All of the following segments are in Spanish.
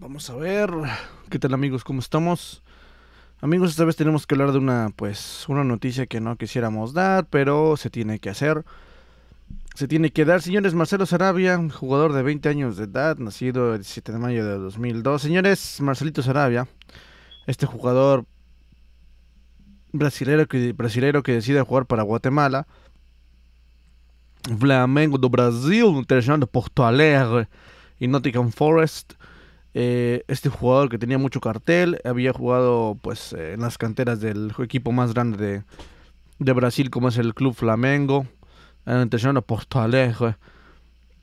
Vamos a ver. ¿Qué tal amigos? ¿Cómo estamos? Amigos, esta vez tenemos que hablar de una, pues, una noticia que no quisiéramos dar, pero se tiene que hacer. Se tiene que dar, señores, Marcelo Sarabia, jugador de 20 años de edad, nacido el 17 de mayo de 2002. Señores, Marcelito Sarabia, este jugador brasilero que, brasilero que decide jugar para Guatemala. Flamengo do Brasil, Internacional de Porto Alegre y Nottingham Forest. Eh, este jugador que tenía mucho cartel, había jugado pues eh, en las canteras del equipo más grande de, Brasil, como es el Club Flamengo, en el Porto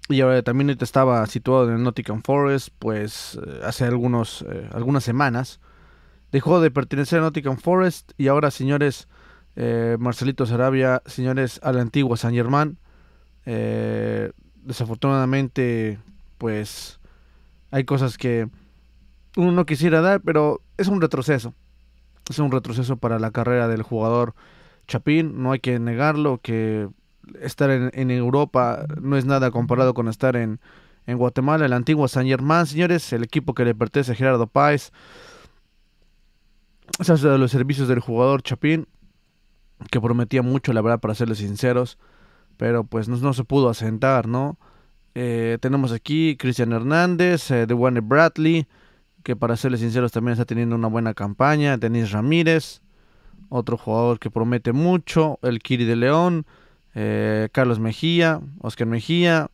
Y ahora también estaba situado en el Nottingham Forest, pues eh, hace algunos, algunas semanas. Dejó de pertenecer a Nottingham Forest y ahora, señores Marcelito Sarabia, señores a la antigua San Germán, desafortunadamente, pues hay cosas que uno no quisiera dar, pero es un retroceso. Es un retroceso para la carrera del jugador Chapín, no hay que negarlo, que estar en, Europa no es nada comparado con estar en, en Guatemala, el antiguo San Germán, señores, el equipo que le pertenece a Gerardo Páez. Se hace de los servicios del jugador Chapín, que prometía mucho, la verdad, para serles sinceros, pero pues no se pudo asentar, ¿no? Eh, tenemos aquí Cristian Hernández, eh, de Warner Bradley, que para serles sinceros también está teniendo una buena campaña. Denis Ramírez, otro jugador que promete mucho. El Kiri de León, eh, Carlos Mejía, Oscar Mejía,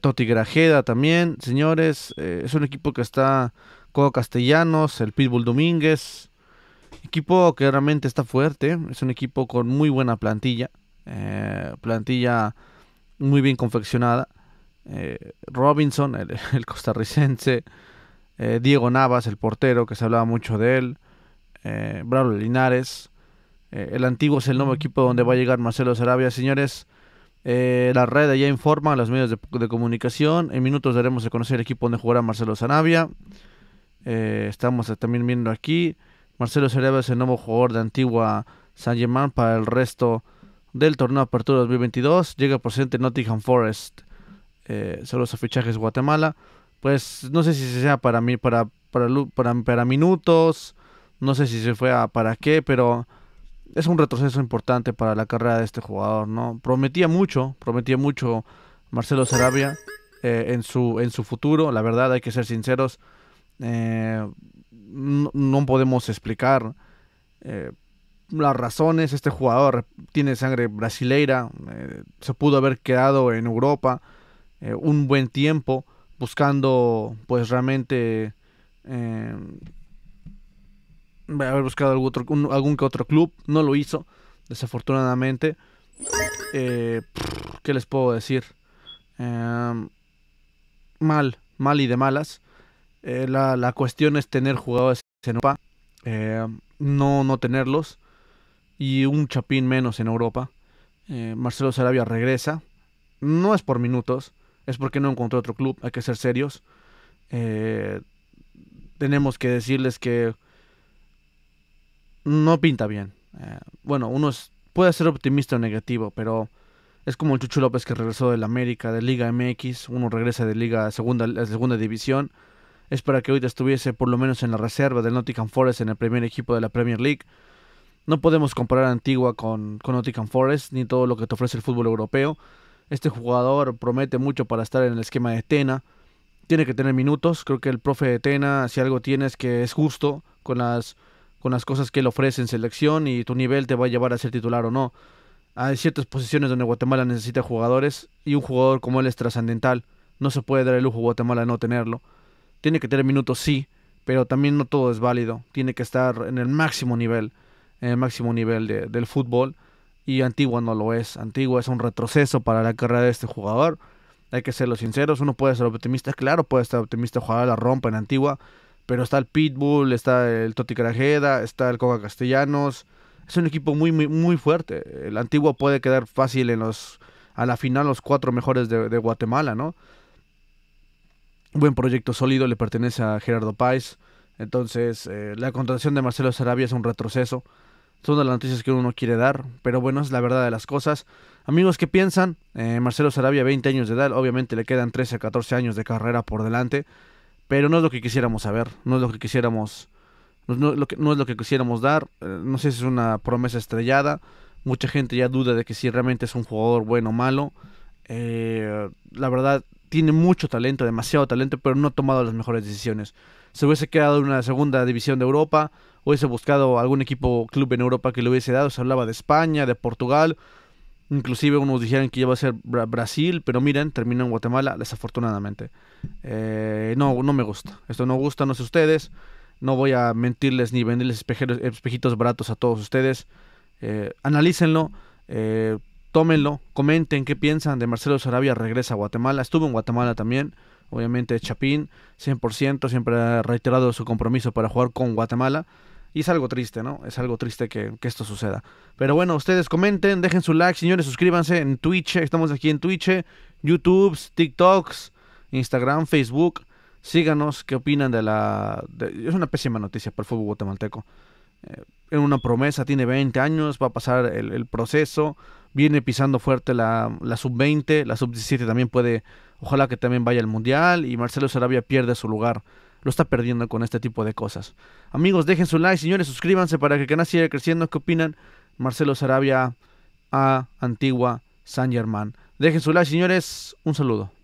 Toti Grajeda también, señores. es un equipo que está con Castellanos, el Pitbull Domínguez. Equipo que realmente está fuerte. Es un equipo con muy buena plantilla. plantilla muy bien confeccionada. Eh, Robinson, el, costarricense, eh, Diego Navas, el portero, que se hablaba mucho de él, eh, Bravo Linares, el antiguo es el nuevo equipo donde va a llegar Marcelo Sarabia. Señores, la red ya informa, los medios de, comunicación, en minutos daremos a conocer el equipo donde jugará Marcelo Sarabia. estamos también viendo aquí, Marcelo Sarabia es el nuevo jugador de Antigua San Germán para el resto del torneo Apertura 2022. Llega procedente Nottingham Forest. Eh, los afichajes fichajes Guatemala. Pues no sé si sea para mí, para, para, minutos. No sé si se fue a para qué, pero es un retroceso importante para la carrera de este jugador, ¿no? Prometía mucho, prometía mucho Marcelo Sarabia eh, en, su, en su futuro. La verdad, hay que ser sinceros. Eh, no, no, podemos explicar eh, las razones. Este jugador tiene sangre brasileira, eh, se pudo haber quedado en Europa eh, un buen tiempo buscando pues realmente em, haber buscado algún, que otro club, no lo hizo desafortunadamente. Eh, ¿Qué les puedo decir? Em, mal, mal y de malas. La, la, cuestión es tener jugadores en Europa, no, no tenerlos y un chapín menos en Europa. Eh, Marcelo Sarabia regresa. No es por minutos, es porque no encontró otro club, hay que ser serios. Eh, tenemos que decirles que no pinta bien. Eh, bueno, uno puede ser optimista o negativo, pero es como el Chucho López que regresó de la América, de Liga MX, uno regresa de Liga Segunda, la Segunda División. Es para que hoy estuviese por lo menos en la reserva del Nottingham Forest en el primer equipo de la Premier League. No podemos comparar Antigua con, con Forest ni todo lo que te ofrece el fútbol europeo. Este jugador promete mucho para estar en el esquema de Tena. Tiene que tener minutos. Creo que el profe de Tena, si algo tienes, que es justo con las, con las cosas que él ofrece en selección y tu nivel te va a llevar a ser titular o no. Hay ciertas posiciones donde Guatemala necesita jugadores y un jugador como él es trascendental. No se puede dar el lujo a Guatemala no tenerlo. Tiene que tener minutos, sí, pero también no todo es válido. Tiene que estar en el máximo nivel en el máximo nivel del fútbol y Antigua no lo es. Antigua es un retroceso para la carrera de este jugador. Hay que ser sinceros, uno puede ser optimista, claro, puede estar optimista, Jugar a la rompa en Antigua, pero está el Pitbull, está el Toti Carajeda, está el Coca Castellanos. Es un equipo muy, muy, fuerte. El Antigua puede quedar fácil en los, a la final los cuatro mejores de, Guatemala, ¿no? Buen proyecto sólido, le pertenece a Gerardo Pais Entonces, eh, la contratación de Marcelo Sarabia es un retroceso son las noticias que uno no quiere dar, pero bueno, es la verdad de las cosas. Amigos, que piensan? Eh, Marcelo Sarabia, 20 años de edad, obviamente le quedan 13 a 14 años de carrera por delante, pero no es lo que quisiéramos saber, no es lo que quisiéramos, no, es lo que quisiéramos dar, eh, no sé si es una promesa estrellada, mucha gente ya duda de que si realmente es un jugador bueno o malo, eh, la verdad tiene mucho talento, demasiado talento, pero no ha tomado las mejores decisiones. Se hubiese quedado en una segunda división de Europa, hubiese buscado algún equipo club en Europa que le hubiese dado. Se hablaba de España, de Portugal. Inclusive unos dijeron que iba a ser Brasil, pero miren, terminó en Guatemala, desafortunadamente. Eh, no, no me gusta. Esto no gusta, no sé ustedes. No voy a mentirles ni venderles espejitos baratos a todos ustedes. Eh, analícenlo, eh, tómenlo, comenten qué piensan de Marcelo Sarabia regresa a Guatemala. Estuvo en Guatemala también, obviamente Chapín, 100%, siempre ha reiterado su compromiso para jugar con Guatemala. Y es algo triste, ¿no? Es algo triste que, esto suceda. Pero bueno, ustedes comenten, dejen su like, señores, suscríbanse en Twitch. Estamos aquí en Twitch, YouTube, TikToks, Instagram, Facebook. Síganos, qué opinan de la... es una pésima noticia para el fútbol guatemalteco. en eh, una promesa, tiene 20 años, va a pasar el, proceso, viene pisando fuerte la, sub-20, la sub-17 también puede, ojalá que también vaya al Mundial y Marcelo Sarabia pierde su lugar lo está perdiendo con este tipo de cosas. Amigos, dejen su like, señores, suscríbanse para que el canal siga creciendo. ¿Qué opinan? Marcelo Sarabia a Antigua San Germán. Dejen su like, señores. Un saludo.